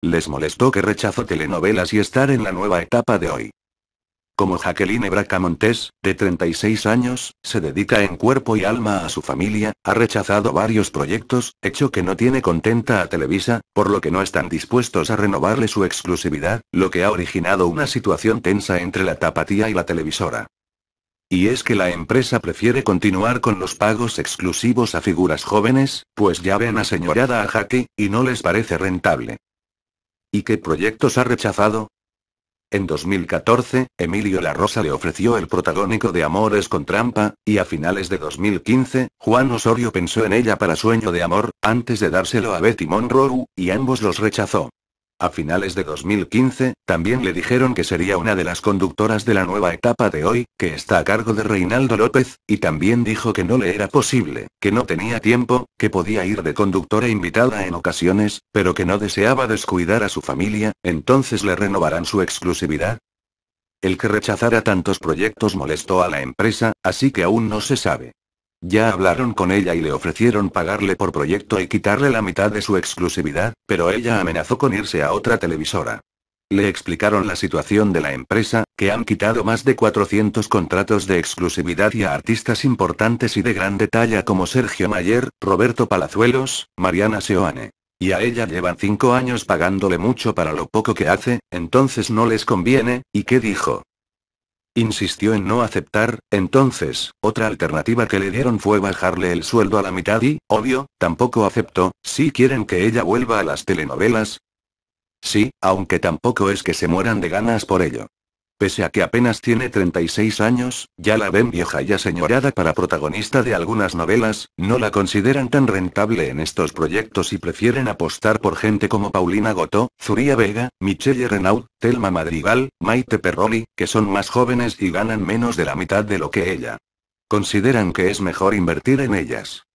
Les molestó que rechazó telenovelas y estar en la nueva etapa de hoy. Como Jacqueline Bracamontes, de 36 años, se dedica en cuerpo y alma a su familia, ha rechazado varios proyectos, hecho que no tiene contenta a Televisa, por lo que no están dispuestos a renovarle su exclusividad, lo que ha originado una situación tensa entre la tapatía y la televisora. Y es que la empresa prefiere continuar con los pagos exclusivos a figuras jóvenes, pues ya ven aseñorada a Jackie, y no les parece rentable. ¿Y qué proyectos ha rechazado? En 2014, Emilio La Rosa le ofreció el protagónico de Amores con Trampa, y a finales de 2015, Juan Osorio pensó en ella para Sueño de Amor, antes de dárselo a Betty Monroe, y ambos los rechazó. A finales de 2015, también le dijeron que sería una de las conductoras de la nueva etapa de hoy, que está a cargo de Reinaldo López, y también dijo que no le era posible, que no tenía tiempo, que podía ir de conductora invitada en ocasiones, pero que no deseaba descuidar a su familia, entonces le renovarán su exclusividad. El que rechazara tantos proyectos molestó a la empresa, así que aún no se sabe. Ya hablaron con ella y le ofrecieron pagarle por proyecto y quitarle la mitad de su exclusividad, pero ella amenazó con irse a otra televisora. Le explicaron la situación de la empresa, que han quitado más de 400 contratos de exclusividad y a artistas importantes y de gran talla como Sergio Mayer, Roberto Palazuelos, Mariana Seoane. Y a ella llevan cinco años pagándole mucho para lo poco que hace, entonces no les conviene, ¿y qué dijo? Insistió en no aceptar, entonces, otra alternativa que le dieron fue bajarle el sueldo a la mitad y, obvio, tampoco aceptó, si quieren que ella vuelva a las telenovelas. Sí, aunque tampoco es que se mueran de ganas por ello. Pese a que apenas tiene 36 años, ya la ven vieja y aseñorada para protagonista de algunas novelas, no la consideran tan rentable en estos proyectos y prefieren apostar por gente como Paulina Goto, Zuría Vega, Michelle Renaud, Telma Madrigal, Maite Perroni, que son más jóvenes y ganan menos de la mitad de lo que ella. Consideran que es mejor invertir en ellas.